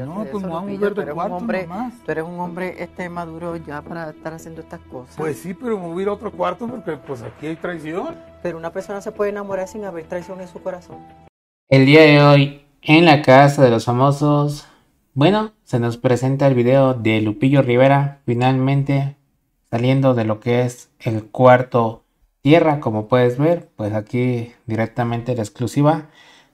no, pues cuarto un hombre, eres un hombre este maduro ya para estar haciendo estas cosas. Pues sí, pero mover otro cuarto porque pues aquí hay traición. Pero una persona se puede enamorar sin haber traición en su corazón. El día de hoy, en la casa de los famosos, bueno, se nos presenta el video de Lupillo Rivera, finalmente saliendo de lo que es el cuarto tierra, como puedes ver, pues aquí directamente la exclusiva,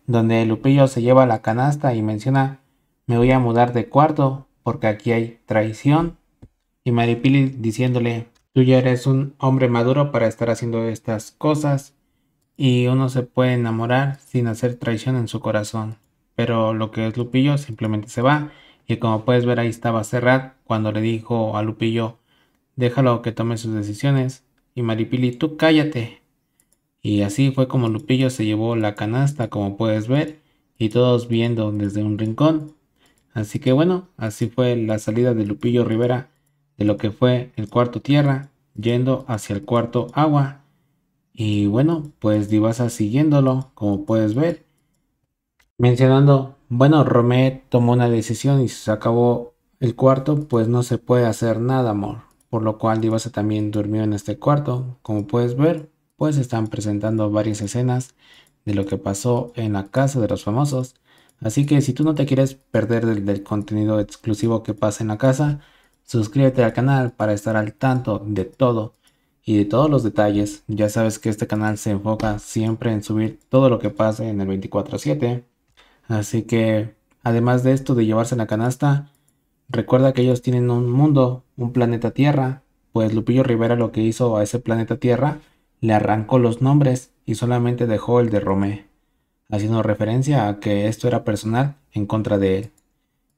donde Lupillo se lleva la canasta y menciona me voy a mudar de cuarto porque aquí hay traición. Y Maripili diciéndole, tú ya eres un hombre maduro para estar haciendo estas cosas y uno se puede enamorar sin hacer traición en su corazón. Pero lo que es Lupillo simplemente se va y como puedes ver ahí estaba Serrat cuando le dijo a Lupillo, déjalo que tome sus decisiones y Maripili, tú cállate. Y así fue como Lupillo se llevó la canasta como puedes ver y todos viendo desde un rincón Así que bueno, así fue la salida de Lupillo Rivera de lo que fue el cuarto tierra, yendo hacia el cuarto agua. Y bueno, pues Divasa siguiéndolo, como puedes ver. Mencionando, bueno, Romé tomó una decisión y se acabó el cuarto, pues no se puede hacer nada, amor. Por lo cual Divasa también durmió en este cuarto. Como puedes ver, pues están presentando varias escenas de lo que pasó en la casa de los famosos. Así que si tú no te quieres perder del, contenido exclusivo que pasa en la casa, suscríbete al canal para estar al tanto de todo y de todos los detalles. Ya sabes que este canal se enfoca siempre en subir todo lo que pase en el 24/7. Así que, además de esto de llevarse la canasta, recuerda que ellos tienen un mundo, un planeta Tierra. Pues Lupillo Rivera lo que hizo a ese planeta Tierra, le arrancó los nombres y solamente dejó el de Romé haciendo referencia a que esto era personal en contra de él.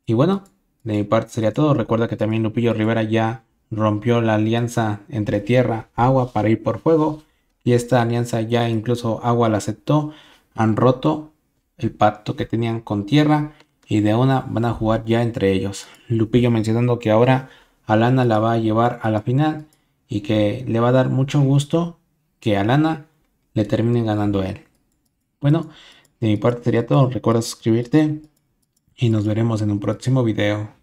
Y bueno, de mi parte sería todo. Recuerda que también Lupillo Rivera ya rompió la alianza entre tierra, agua para ir por fuego. Y esta alianza ya incluso agua la aceptó. Han roto el pacto que tenían con tierra. Y de una van a jugar ya entre ellos. Lupillo mencionando que ahora Alana la va a llevar a la final. Y que le va a dar mucho gusto que Alana le termine ganando a él. Bueno, de mi parte sería todo, recuerda suscribirte y nos veremos en un próximo video.